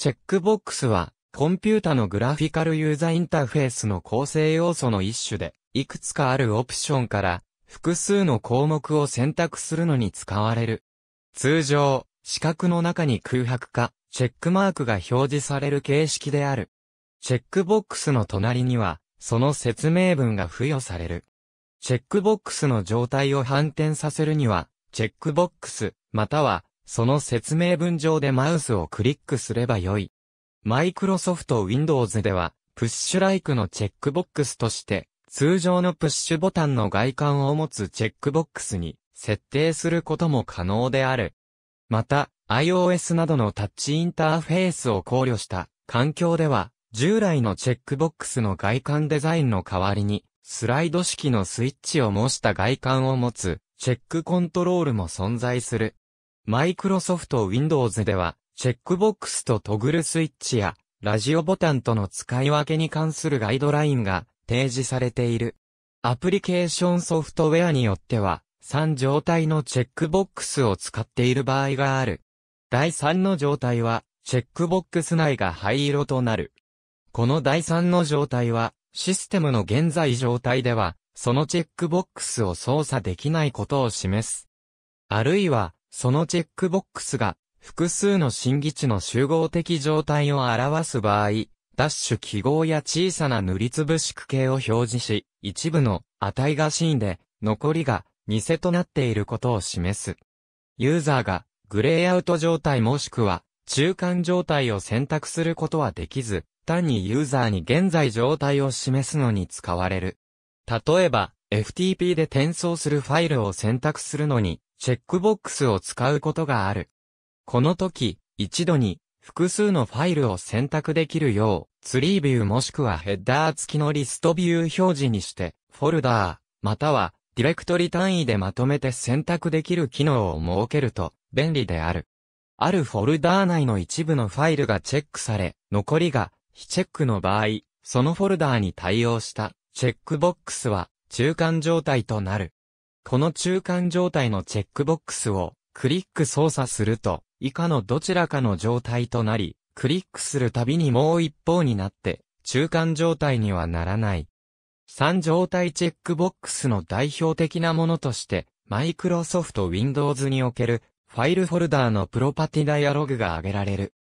チェックボックスは、コンピュータのグラフィカルユーザーインターフェースの構成要素の一種で、いくつかあるオプションから、複数の項目を選択するのに使われる。通常、四角の中に空白か、チェックマークが表示される形式である。チェックボックスの隣には、その説明文が付与される。チェックボックスの状態を反転させるには、チェックボックス、またはその説明文上でマウスをクリックすればよい。マイクロソフト Windows では、プッシュライクのチェックボックスとして、通常のプッシュボタンの外観を持つチェックボックスに設定することも可能である。また、iOS などのタッチインターフェースを考慮した環境では、従来のチェックボックスの外観デザインの代わりに、スライド式のスイッチを模した外観を持つ、チェックコントロールも存在する。マイクロソフト Windows では、チェックボックスとトグルスイッチや、ラジオボタンとの使い分けに関するガイドラインが提示されている。アプリケーションソフトウェアによっては、3状態のチェックボックスを使っている場合がある。第3の状態は、チェックボックス内が灰色となる。この第3の状態は、システムの現在状態では、そのチェックボックスを操作できないことを示す。あるいは、そのチェックボックスが複数の審議値の集合的状態を表す場合、ダッシュ記号や小さな塗りつぶし区形を表示し、一部の値がシーンで、残りが偽となっていることを示す。ユーザーがグレーアウト状態もしくは中間状態を選択することはできず、単にユーザーに現在状態を示すのに使われる。例えば、FTP で転送するファイルを選択するのに、チェックボックスを使うことがある。この時、一度に複数のファイルを選択できるよう、ツリービューもしくはヘッダー付きのリストビュー表示にして、フォルダー、またはディレクトリ単位でまとめて選択できる機能を設けると便利である。あるフォルダー内の一部のファイルがチェックされ、残りが非チェックの場合、そのフォルダーに対応したチェックボックスは中間状態となる。この中間状態のチェックボックスをクリック操作すると、以下のどちらかの状態となり、クリックするたびにもう一方になって、中間状態にはならない。3状態チェックボックスの代表的なものとして、Microsoft Windows におけるファイルフォルダーのプロパティダイアログが挙げられる。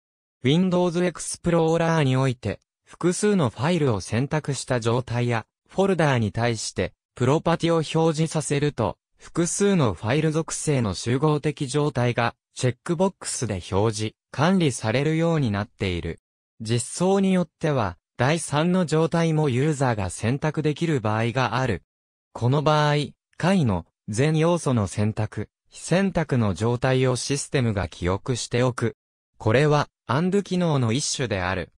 Windows Explorer において、複数のファイルを選択した状態や、フォルダーに対して、プロパティを表示させると、複数のファイル属性の集合的状態が、チェックボックスで表示、管理されるようになっている。実装によっては、第3の状態もユーザーが選択できる場合がある。この場合、解の全要素の選択、非選択の状態をシステムが記憶しておく。これは、アンド機能の一種である。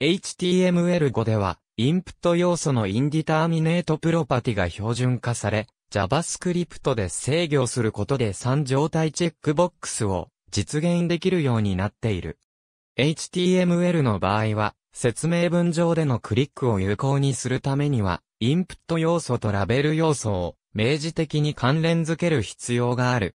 HTML5 では、インプット要素のインディターミネートプロパティが標準化され、JavaScript で制御することで3状態チェックボックスを実現できるようになっている。HTML の場合は、説明文上でのクリックを有効にするためには、インプット要素とラベル要素を明示的に関連づける必要がある。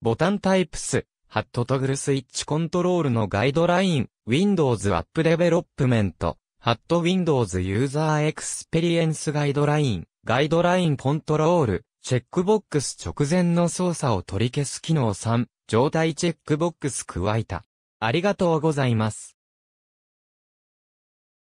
ボタンタイプス、ハットトグルスイッチコントロールのガイドライン、Windows App Development ハット Windows ユーザーエクスペリエンスガイドライン、ガイドラインコントロール、チェックボックス直前の操作を取り消す機能3、状態チェックボックス加えた。ありがとうございます。